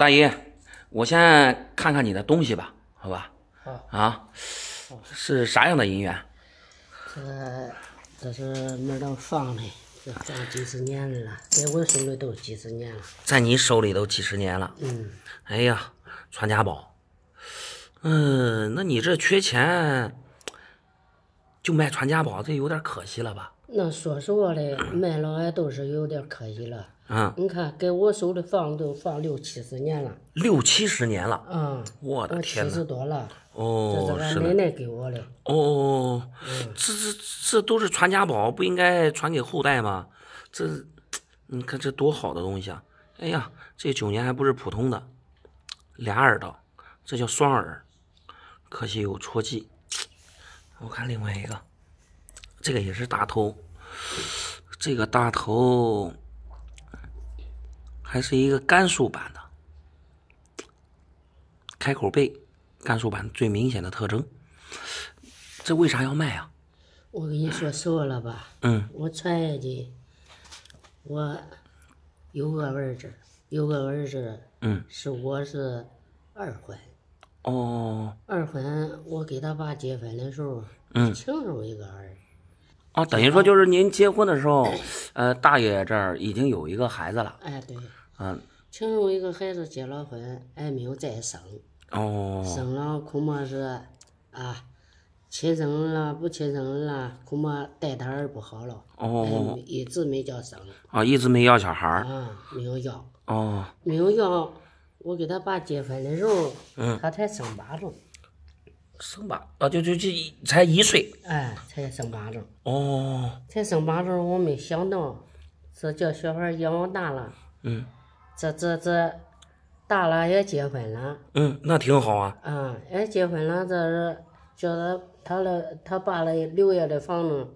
大姨，我先看看你的东西吧，好吧？啊，是啥样的银元？这这是门都放的，放几十年了，在我手里都几十年了，在你手里都几十年了。嗯，哎呀，传家宝。嗯，那你这缺钱就卖传家宝，这有点可惜了吧？那说实话嘞，卖了都是有点可惜了。嗯，你看，给我手里放都放六七十年了。六七十年了。嗯，我的天呐！七十多了。哦，这是俺奶奶给我的。哦这这这都是传家宝，不应该传给后代吗？这，你看这多好的东西啊！哎呀，这九年还不是普通的，俩耳朵，这叫双耳，可惜有戳记。我看另外一个，这个也是大头，这个大头。还是一个甘肃版的，开口贝，甘肃版最明显的特征。这为啥要卖啊？我跟你说说了吧。嗯。我传下去，我有个儿子，有个儿子。嗯。是我是二婚。哦。二婚，我给他爸结婚的时候，情书一个儿。哦，等于说就是您结婚的时候，呃，大爷这儿已经有一个孩子了。哎，对。嗯。时中一个孩子结了婚，还没有再生。哦。生了恐怕是啊，亲生了不亲生了，恐怕带他儿不好了。哦。一直没叫生。啊，一直没要小孩儿。啊，没有要。哦。没有要。我给他爸结婚的时候，嗯，他才生八周。生八啊？就就就才一岁。哎，才生八周。哦。才生八周，我没想到，是叫小孩儿养大了。嗯。这这这，大了也结婚了。嗯，那挺好啊。嗯，也结婚了，这是叫他他的他爸的留下的房子，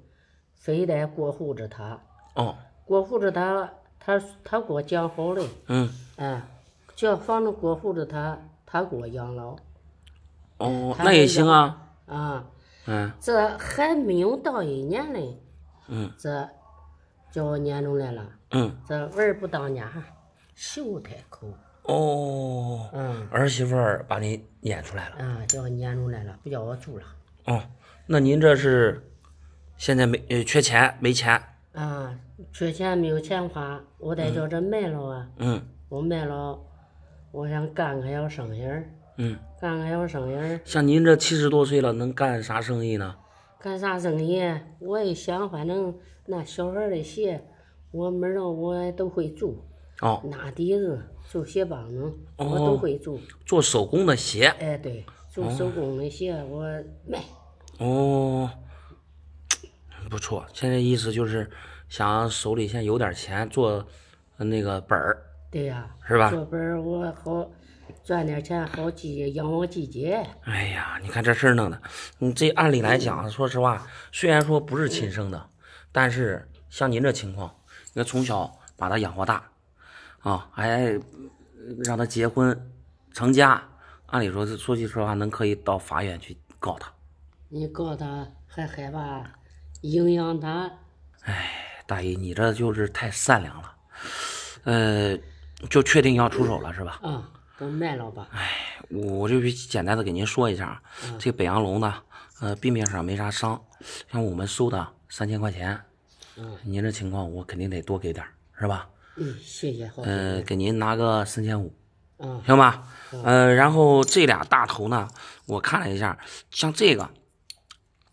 非得过户着他。哦。过户着他，他他给我讲好了。嗯。哎，叫房子过户着他，他给我养老。哦，那也行啊。啊。嗯。这还没有到一年嘞。嗯。这，叫我撵出来了。嗯。这儿不当家。秀才口。哦，嗯，儿媳妇儿把你撵出来了，啊，叫我撵出来了，不叫我住了。哦，那您这是现在没呃缺钱没钱？啊，缺钱没有钱花，我得叫这卖了啊。嗯，我卖了，我想干个小生意儿。嗯，干个小生意儿。像您这七十多岁了，能干啥生意呢？干啥生意？我一想，反正那小孩的鞋，我买儿我都会做。哦，拿笛子、做鞋帮子，我都会做。做手工的鞋，哎，对，做手工的鞋我卖。哦，不错，现在意思就是想手里现在有点钱做那个本儿。对呀。是吧？做本儿我好赚点钱，好季养活季节。哎呀，你看这事儿弄的，你这按理来讲，说实话，虽然说不是亲生的，但是像您这情况，那从小把他养活大。啊，还让他结婚成家，按理说，说句实话，能可以到法院去告他。你告他还害怕？影响他？哎，大姨，你这就是太善良了。呃，就确定要出手了是吧？啊，都卖了吧。哎，我就是简单的给您说一下，这北洋龙呢，呃，币面上没啥伤，像我们收的三千块钱，嗯，您这情况我肯定得多给点，是吧？嗯，谢谢。呃，给您拿个三千五，行吧。呃，然后这俩大头呢，我看了一下，像这个，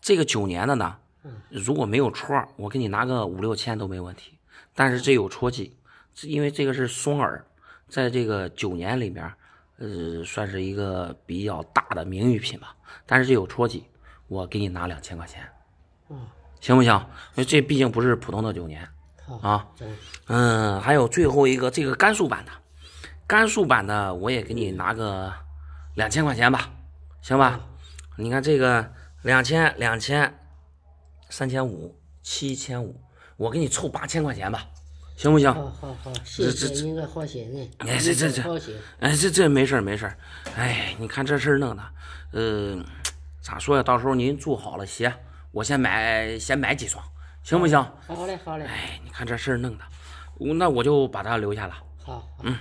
这个九年的呢，如果没有戳我给你拿个五六千都没问题。但是这有戳记，因为这个是松耳，在这个九年里面，呃，算是一个比较大的名誉品吧。但是这有戳记，我给你拿两千块钱，行不行？因为这毕竟不是普通的九年。啊，嗯，还有最后一个这个甘肃版的，甘肃版的我也给你拿个两千块钱吧，行吧？你看这个两千两千，三千五七千五，我给你凑八千块钱吧，行不行？好好好，谢谢您这好心人。哎，这这这，哎，这这没事没事哎，你看这事儿弄的，呃，咋说呀？到时候您做好了鞋，我先买先买几双。行不行？好嘞，好嘞。哎，你看这事儿弄的，那我就把他留下了。好，嗯。